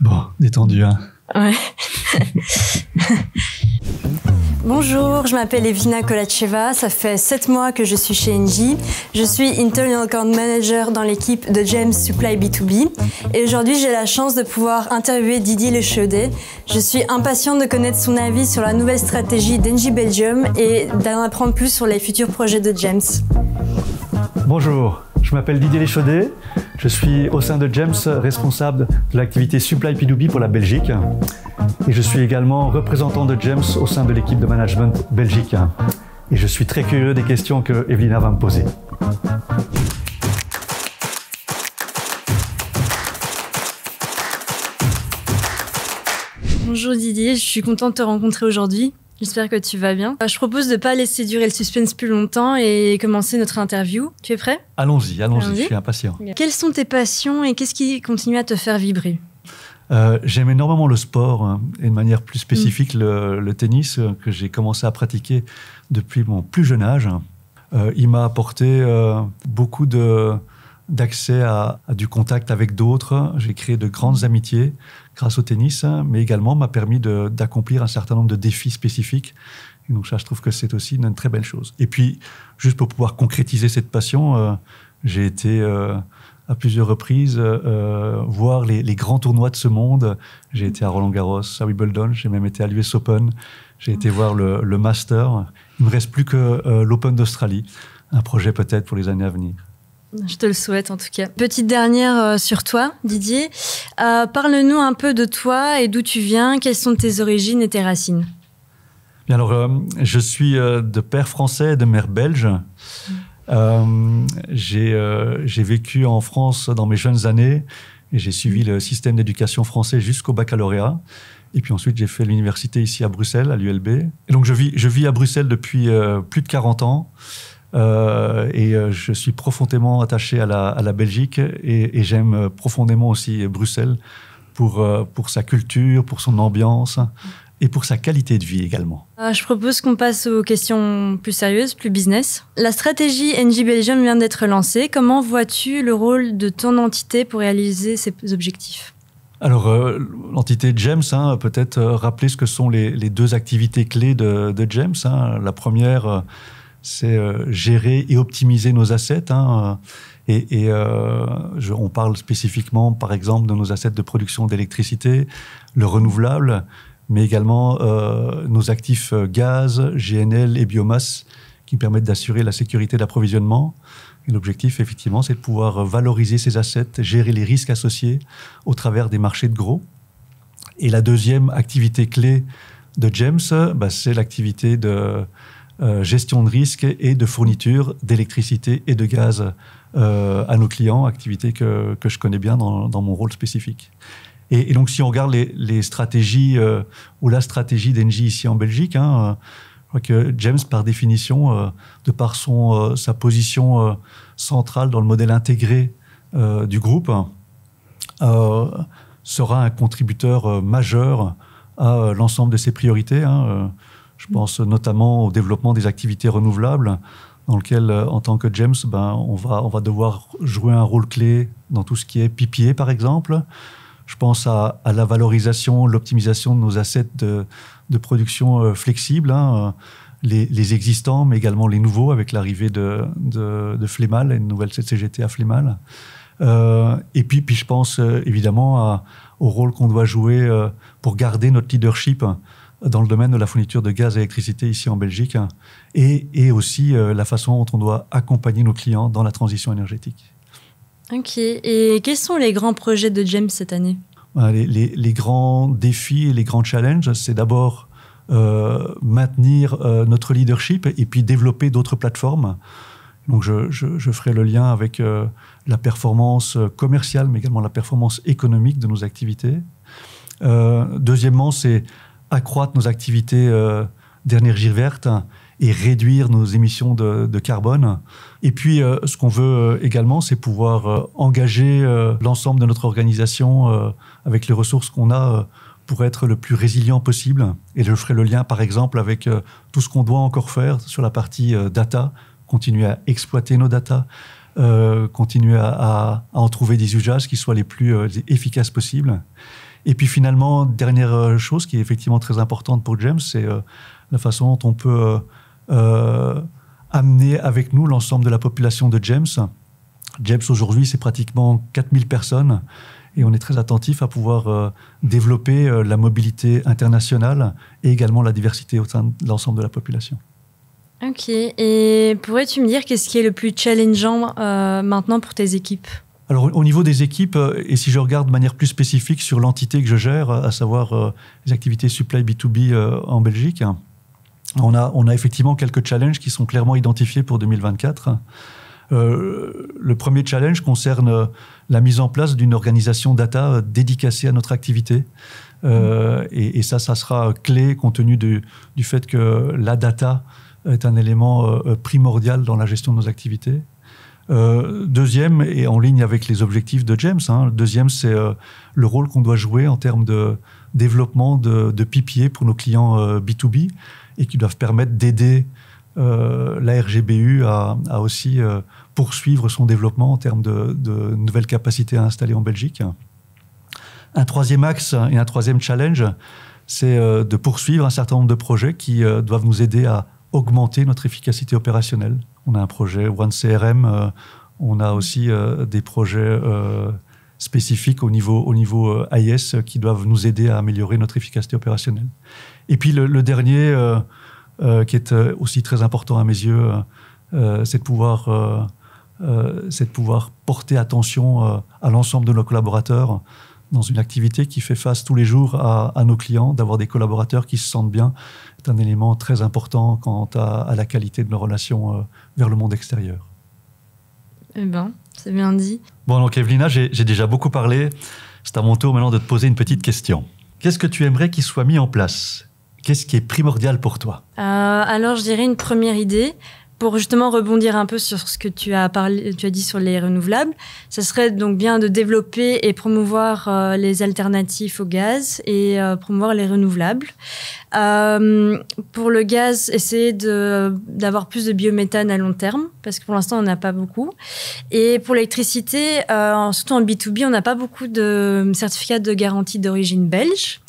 Bon, détendu, hein Ouais. Bonjour, je m'appelle Evina Kolacheva, ça fait 7 mois que je suis chez Engie. Je suis Internal Account Manager dans l'équipe de James Supply B2B et aujourd'hui j'ai la chance de pouvoir interviewer Didier Lechaudet. Je suis impatient de connaître son avis sur la nouvelle stratégie d'Engie Belgium et d'en apprendre plus sur les futurs projets de James. Bonjour, je m'appelle Didier Lechaudet. Je suis au sein de GEMS responsable de l'activité Supply p pour la Belgique et je suis également représentant de GEMS au sein de l'équipe de management belgique. Et je suis très curieux des questions que Evelina va me poser. Bonjour Didier, je suis contente de te rencontrer aujourd'hui. J'espère que tu vas bien. Euh, je propose de ne pas laisser durer le suspense plus longtemps et commencer notre interview. Tu es prêt Allons-y, allons-y, je suis impatient. Quelles sont tes passions et qu'est-ce qui continue à te faire vibrer euh, J'aime énormément le sport hein, et de manière plus spécifique mm. le, tennis euh, que j'ai commencé à pratiquer depuis mon plus jeune âge. il m'a apporté beaucoup de, d'accès à, du contact avec d'autres. J'ai créé de grandes amitiés grâce au tennis, mais également m'a permis d'accomplir un certain nombre de défis spécifiques. donc ça, je trouve que c'est aussi une, très belle chose. Et puis, juste pour pouvoir concrétiser cette passion, euh, j'ai été euh, à plusieurs reprises euh, voir les, grands tournois de ce monde. J'ai été à Roland Garros, à Wimbledon, j'ai même été à l'US Open, j'ai été voir le, le, Master. Il ne me reste plus que l'Open d'Australie, un projet peut-être pour les années à venir. Je te le souhaite en tout cas. Petite dernière euh, sur toi, Didier. Euh, parle-nous un peu de toi et d'où tu viens, quelles sont tes origines et tes racines. Bien alors, euh, je suis de père français et de mère belge. Mm. j'ai vécu en France dans mes jeunes années et j'ai suivi le système d'éducation français jusqu'au baccalauréat. Et puis ensuite, j'ai fait l'université ici à Bruxelles, à l'ULB. donc, je vis, je vis à Bruxelles depuis plus de 40 ans. Euh, et euh, je suis profondément attaché à la, Belgique et, j'aime euh, profondément aussi Bruxelles pour, pour sa culture, pour son ambiance et pour sa qualité de vie également. je propose qu'on passe aux questions plus sérieuses, plus business. La stratégie NG Belgium vient d'être lancée. Comment vois-tu le rôle de ton entité pour réaliser ces objectifs alors, l'entité GEMS, hein, peut-être rappeler ce que sont les, deux activités clés de, de GEMS. Hein. La première, c'est euh, gérer et optimiser nos assets. Hein, euh, et, euh, on parle spécifiquement, par exemple, de nos assets de production d'électricité, le renouvelable, mais également nos actifs gaz, GNL et biomasse qui permettent d'assurer la sécurité d'approvisionnement. l'objectif, effectivement, c'est de pouvoir valoriser ces assets, gérer les risques associés au travers des marchés de gros. Et la deuxième activité clé de James, bah, c'est l'activité de euh, gestion de risque et de fourniture d'électricité et de gaz euh, à nos clients, activité que, que je connais bien dans, mon rôle spécifique. Et, donc, si on regarde les, stratégies euh, ou la stratégie d'Engie ici en Belgique, hein, je crois que James, par définition, de par son, sa position centrale dans le modèle intégré du groupe, sera un contributeur majeur à l'ensemble de ses priorités. Hein, je pense notamment au développement des activités renouvelables, dans lequel, euh, en tant que James, ben, on, va, on va devoir jouer un rôle clé dans tout ce qui est pipier, par exemple. Je pense à, la valorisation, l'optimisation de nos assets de, production euh, flexible, hein, euh, les, existants, mais également les nouveaux, avec l'arrivée de, de, de Flémal, une nouvelle CGT à Flémal. et puis, puis, je pense évidemment au rôle qu'on doit jouer pour garder notre leadership dans le domaine de la fourniture de gaz et électricité ici en Belgique, hein, et, aussi euh, la façon dont on doit accompagner nos clients dans la transition énergétique. Ok, et quels sont les grands projets de GEM cette année les, grands défis et les grands challenges, c'est d'abord euh, maintenir euh, notre leadership et puis développer d'autres plateformes. Donc je, ferai le lien avec la performance commerciale, mais également la performance économique de nos activités. deuxièmement, c'est accroître nos activités euh, d'énergie verte et réduire nos émissions de, carbone. Et puis, euh, ce qu'on veut euh, également, c'est pouvoir engager l'ensemble de notre organisation avec les ressources qu'on a pour être le plus résilient possible. Et je ferai le lien, par exemple, avec tout ce qu'on doit encore faire sur la partie data, continuer à exploiter nos data, continuer à, à, en trouver des usages qui soient les plus efficaces possibles. Et puis finalement, dernière euh, chose qui est effectivement très importante pour James, c'est euh, la façon dont on peut euh, amener avec nous l'ensemble de la population de James. James aujourd'hui, c'est pratiquement 4000 personnes et on est très attentif à pouvoir développer la mobilité internationale et également la diversité au sein de l'ensemble de la population. Ok, et pourrais-tu me dire qu'est-ce qui est le plus challengeant maintenant pour tes équipes alors au niveau des équipes, euh, et si je regarde de manière plus spécifique sur l'entité que je gère, euh, à savoir euh, les activités supply B2B en Belgique, on a, effectivement quelques challenges qui sont clairement identifiés pour 2024. le premier challenge concerne la mise en place d'une organisation data dédicacée à notre activité. Mm-hmm. et, ça, ça sera clé compte tenu du, fait que la data est un élément primordial dans la gestion de nos activités. Euh, deuxième, et en ligne avec les objectifs de James, hein, deuxième, c'est euh, le rôle qu'on doit jouer en termes de développement de, de pour nos clients B2B euh, et qui doivent permettre d'aider la RGBU à, aussi poursuivre son développement en termes de, de, nouvelles capacités à installer en Belgique. Un troisième axe et un troisième challenge, c'est de poursuivre un certain nombre de projets qui doivent nous aider à augmenter notre efficacité opérationnelle. On a un projet OneCRM. Euh, on a aussi euh, des projets euh, spécifiques au niveau, au niveau IS qui doivent nous aider à améliorer notre efficacité opérationnelle. Et puis le, dernier, qui est aussi très important à mes yeux, c'est pouvoir... c'est de pouvoir porter attention à l'ensemble de nos collaborateurs, dans une activité qui fait face tous les jours à, nos clients, d'avoir des collaborateurs qui se sentent bien, est un élément très important quant à, la qualité de nos relations euh, vers le monde extérieur. Eh bien, c'est bien dit. Bon, donc Evelina, j'ai déjà beaucoup parlé. C'est à mon tour maintenant de te poser une petite question. Qu'est-ce que tu aimerais qu'il soit mis en place Qu'est-ce qui est primordial pour toi euh, Alors, je dirais une première idée, pour justement rebondir un peu sur ce que tu as, parlé, tu as dit sur les renouvelables, ça serait donc bien de développer et promouvoir euh, les alternatives au gaz et euh, promouvoir les renouvelables. Euh, pour le gaz, essayer d'avoir plus de biométhane à long terme, parce que pour l'instant, on n'a pas beaucoup. Et pour l'électricité, surtout en B2B, on n'a pas beaucoup de certificats de garantie d'origine belge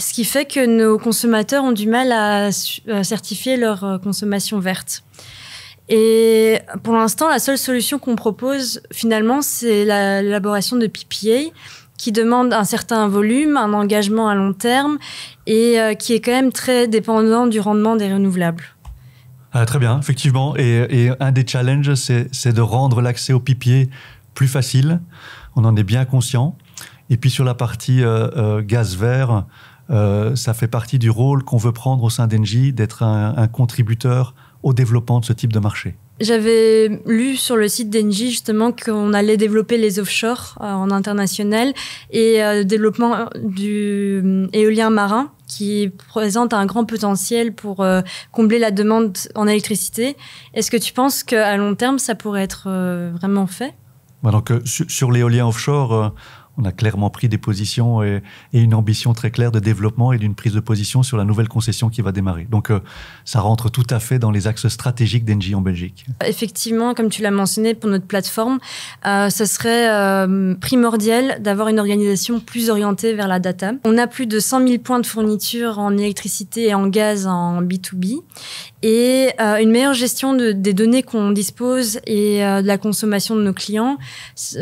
ce qui fait que nos consommateurs ont du mal à, certifier leur consommation verte. Et pour l'instant, la seule solution qu'on propose finalement, c'est l'élaboration de PPA qui demande un certain volume, un engagement à long terme et euh, qui est quand même très dépendant du rendement des renouvelables. Ah, très bien, effectivement. Et, un des challenges, c'est de rendre l'accès au PPA plus facile. On en est bien conscient. Et puis sur la partie euh, euh, gaz vert, ça fait partie du rôle qu'on veut prendre au sein d'Engie, d'être un, un contributeur au développement de ce type de marché j'avais lu sur le site d'Engie justement qu'on allait développer les offshore euh, en international et le euh, développement du euh, éolien marin qui présente un grand potentiel pour combler la demande en électricité. Est-ce que tu penses qu'à long terme ça pourrait être vraiment fait bah, sur l'éolien offshore, on a clairement pris des positions et, une ambition très claire de développement et d'une prise de position sur la nouvelle concession qui va démarrer. Donc euh, ça rentre tout à fait dans les axes stratégiques d'Engie en Belgique. Effectivement, comme tu l'as mentionné pour notre plateforme, euh, ce serait euh, primordial d'avoir une organisation plus orientée vers la data. On a plus de 100 000 points de fourniture en électricité et en gaz en B2B et une meilleure gestion des données qu'on dispose et de la consommation de nos clients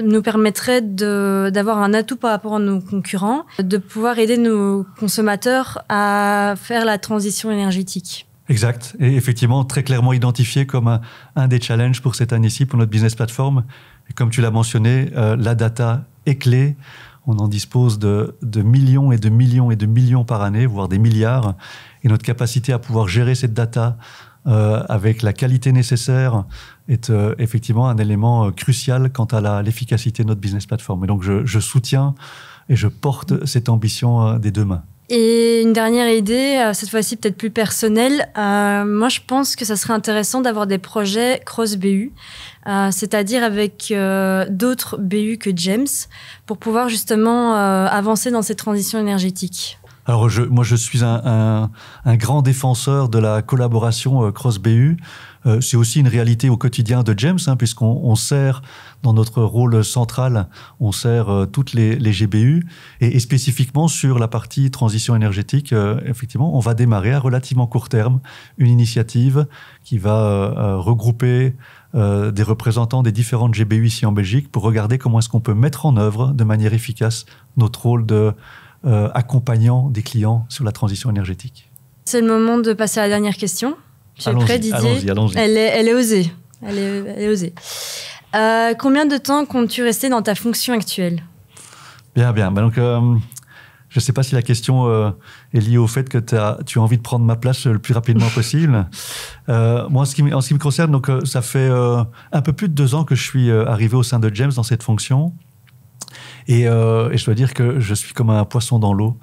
nous permettrait d'avoir un un atout par rapport à nos concurrents, de pouvoir aider nos consommateurs à faire la transition énergétique. Exact, et effectivement très clairement identifié comme un, des challenges pour cette année-ci, pour notre business platform. Et comme tu l'as mentionné, euh, la data est clé. On en dispose de, de, millions et de millions et de millions par année, voire des milliards. Et notre capacité à pouvoir gérer cette data, euh, avec la qualité nécessaire est euh, effectivement un élément euh, crucial quant à l'efficacité de notre business platform. Et donc je, soutiens et je porte cette ambition des deux mains. Et une dernière idée, cette fois-ci peut-être plus personnelle. moi, je pense que ça serait intéressant d'avoir des projets cross-BU, c'est-à-dire avec d'autres BU que James, pour pouvoir justement avancer dans cette transition énergétique. Alors je, moi, je suis un, un, un, grand défenseur de la collaboration euh, cross-BU. Euh, c'est aussi une réalité au quotidien de James, hein, puisqu'on sert dans notre rôle central, on sert euh, toutes les, les GBU, et, spécifiquement sur la partie transition énergétique, effectivement, on va démarrer à relativement court terme une initiative qui va regrouper des représentants des différentes GBU ici en Belgique pour regarder comment est-ce qu'on peut mettre en œuvre de manière efficace notre rôle de euh, accompagnant des clients sur la transition énergétique. C'est le moment de passer à la dernière question. Tu es prêt, Didier Elle, est, osée. Elle est, osée. Euh, combien de temps comptes-tu rester dans ta fonction actuelle Bien, bien. Ben donc, euh, je ne sais pas si la question est liée au fait que tu as envie de prendre ma place le plus rapidement possible. moi, en ce, qui, me concerne, donc, ça fait un peu plus de deux ans que je suis arrivé au sein de James dans cette fonction. Euh, et, je dois dire que je suis comme un poisson dans l'eau.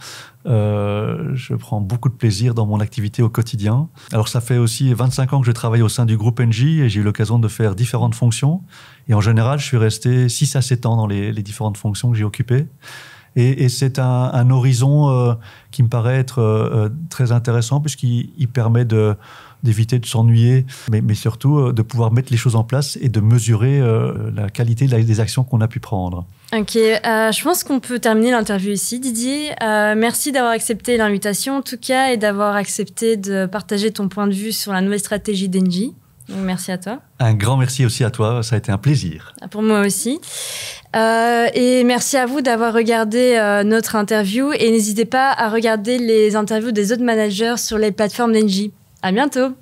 Euh, je prends beaucoup de plaisir dans mon activité au quotidien. Alors ça fait aussi 25 ans que je travaille au sein du groupe NJ et j'ai eu l'occasion de faire différentes fonctions. Et en général, je suis resté 6 à 7 ans dans les, les différentes fonctions que j'ai occupées. Et, c'est un, horizon euh, qui me paraît être euh, euh, très intéressant puisqu'il permet de d'éviter de s'ennuyer, mais, surtout de pouvoir mettre les choses en place et de mesurer la qualité des actions qu'on a pu prendre. Ok, je pense qu'on peut terminer l'interview ici, Didier. merci d'avoir accepté l'invitation en tout cas et d'avoir accepté de partager ton point de vue sur la nouvelle stratégie d'Engie. Merci à toi. Un grand merci aussi à toi, ça a été un plaisir. Ah, pour moi aussi. Euh, et merci à vous d'avoir regardé euh, notre interview et n'hésitez pas à regarder les interviews des autres managers sur les plateformes d'Engie. À bientôt.